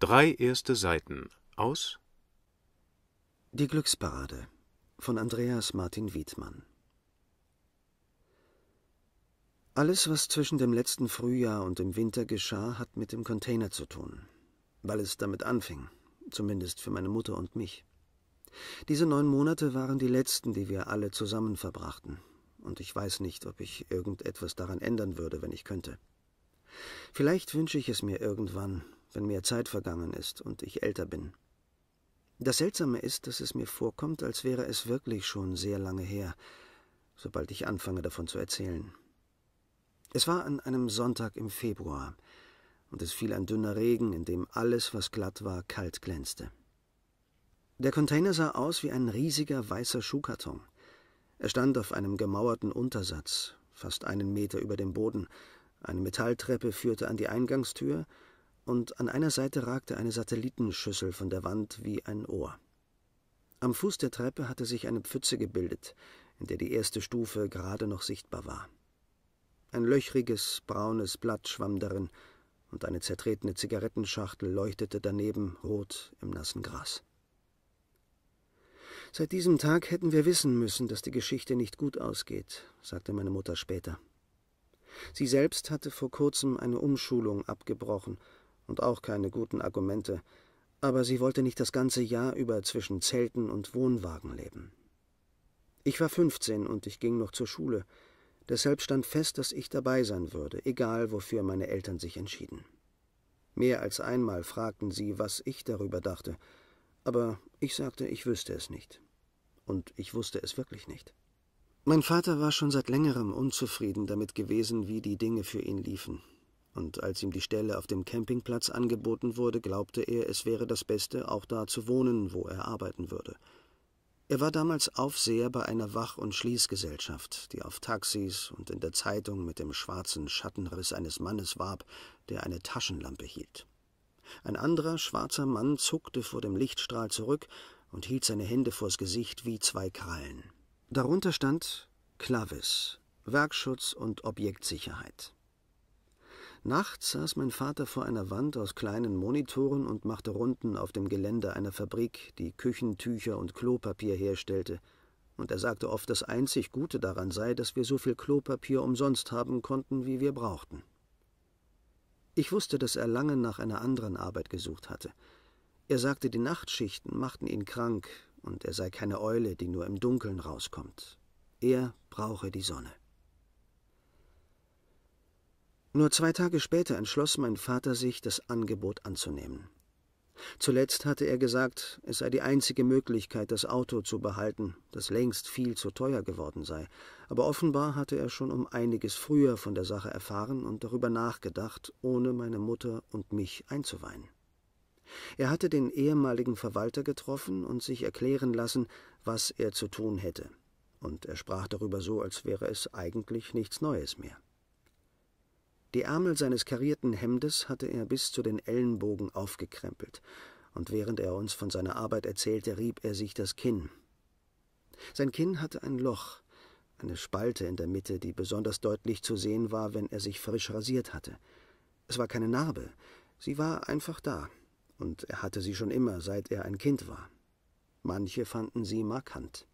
Drei erste Seiten aus Die Glücksparade von Andreas Martin Wiedmann Alles, was zwischen dem letzten Frühjahr und dem Winter geschah, hat mit dem Container zu tun, weil es damit anfing, zumindest für meine Mutter und mich. Diese neun Monate waren die letzten, die wir alle zusammen verbrachten, und ich weiß nicht, ob ich irgendetwas daran ändern würde, wenn ich könnte. Vielleicht wünsche ich es mir irgendwann, wenn mehr Zeit vergangen ist und ich älter bin. Das Seltsame ist, dass es mir vorkommt, als wäre es wirklich schon sehr lange her, sobald ich anfange davon zu erzählen. Es war an einem Sonntag im Februar, und es fiel ein dünner Regen, in dem alles, was glatt war, kalt glänzte. Der Container sah aus wie ein riesiger weißer Schuhkarton. Er stand auf einem gemauerten Untersatz, fast einen Meter über dem Boden. Eine Metalltreppe führte an die Eingangstür, und an einer Seite ragte eine Satellitenschüssel von der Wand wie ein Ohr. Am Fuß der Treppe hatte sich eine Pfütze gebildet, in der die erste Stufe gerade noch sichtbar war. Ein löchriges, braunes Blatt schwamm darin, und eine zertretene Zigarettenschachtel leuchtete daneben rot im nassen Gras. Seit diesem Tag hätten wir wissen müssen, dass die Geschichte nicht gut ausgeht, sagte meine Mutter später. Sie selbst hatte vor kurzem eine Umschulung abgebrochen und auch keine guten Argumente, aber sie wollte nicht das ganze Jahr über zwischen Zelten und Wohnwagen leben. Ich war 15 und ich ging noch zur Schule, deshalb stand fest, dass ich dabei sein würde, egal wofür meine Eltern sich entschieden. Mehr als einmal fragten sie, was ich darüber dachte, aber ich sagte, ich wüsste es nicht. Und ich wusste es wirklich nicht. Mein Vater war schon seit längerem unzufrieden damit gewesen, wie die Dinge für ihn liefen und als ihm die Stelle auf dem Campingplatz angeboten wurde, glaubte er, es wäre das Beste, auch da zu wohnen, wo er arbeiten würde. Er war damals Aufseher bei einer Wach- und Schließgesellschaft, die auf Taxis und in der Zeitung mit dem schwarzen Schattenriss eines Mannes warb, der eine Taschenlampe hielt. Ein anderer schwarzer Mann zuckte vor dem Lichtstrahl zurück und hielt seine Hände vors Gesicht wie zwei Krallen. Darunter stand Clavis, Werkschutz und Objektsicherheit. Nachts saß mein Vater vor einer Wand aus kleinen Monitoren und machte Runden auf dem Gelände einer Fabrik, die Küchentücher und Klopapier herstellte, und er sagte oft, das einzig Gute daran sei, dass wir so viel Klopapier umsonst haben konnten, wie wir brauchten. Ich wusste, dass er lange nach einer anderen Arbeit gesucht hatte. Er sagte, die Nachtschichten machten ihn krank, und er sei keine Eule, die nur im Dunkeln rauskommt. Er brauche die Sonne. Nur zwei Tage später entschloss mein Vater sich, das Angebot anzunehmen. Zuletzt hatte er gesagt, es sei die einzige Möglichkeit, das Auto zu behalten, das längst viel zu teuer geworden sei, aber offenbar hatte er schon um einiges früher von der Sache erfahren und darüber nachgedacht, ohne meine Mutter und mich einzuweihen. Er hatte den ehemaligen Verwalter getroffen und sich erklären lassen, was er zu tun hätte, und er sprach darüber so, als wäre es eigentlich nichts Neues mehr. Die Ärmel seines karierten Hemdes hatte er bis zu den Ellenbogen aufgekrempelt, und während er uns von seiner Arbeit erzählte, rieb er sich das Kinn. Sein Kinn hatte ein Loch, eine Spalte in der Mitte, die besonders deutlich zu sehen war, wenn er sich frisch rasiert hatte. Es war keine Narbe, sie war einfach da, und er hatte sie schon immer, seit er ein Kind war. Manche fanden sie markant.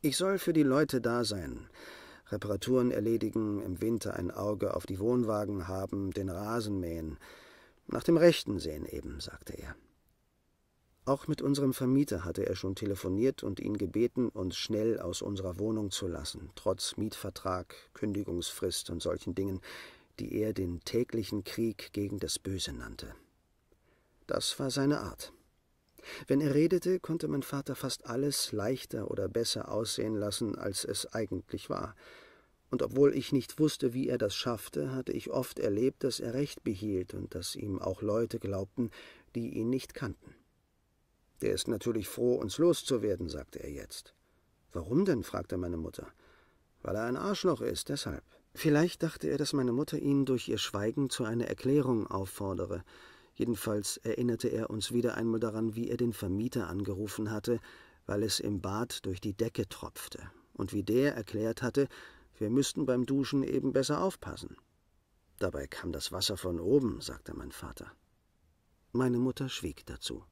Ich soll für die Leute da sein, Reparaturen erledigen, im Winter ein Auge auf die Wohnwagen haben, den Rasen mähen. Nach dem Rechten sehen eben, sagte er. Auch mit unserem Vermieter hatte er schon telefoniert und ihn gebeten, uns schnell aus unserer Wohnung zu lassen, trotz Mietvertrag, Kündigungsfrist und solchen Dingen, die er den täglichen Krieg gegen das Böse nannte. Das war seine Art. Wenn er redete, konnte mein Vater fast alles leichter oder besser aussehen lassen, als es eigentlich war und obwohl ich nicht wusste, wie er das schaffte, hatte ich oft erlebt, dass er recht behielt und dass ihm auch Leute glaubten, die ihn nicht kannten. Der ist natürlich froh, uns loszuwerden, sagte er jetzt. Warum denn? fragte meine Mutter. Weil er ein Arschloch ist, deshalb. Vielleicht dachte er, dass meine Mutter ihn durch ihr Schweigen zu einer Erklärung auffordere. Jedenfalls erinnerte er uns wieder einmal daran, wie er den Vermieter angerufen hatte, weil es im Bad durch die Decke tropfte, und wie der erklärt hatte, wir müssten beim Duschen eben besser aufpassen. Dabei kam das Wasser von oben, sagte mein Vater. Meine Mutter schwieg dazu.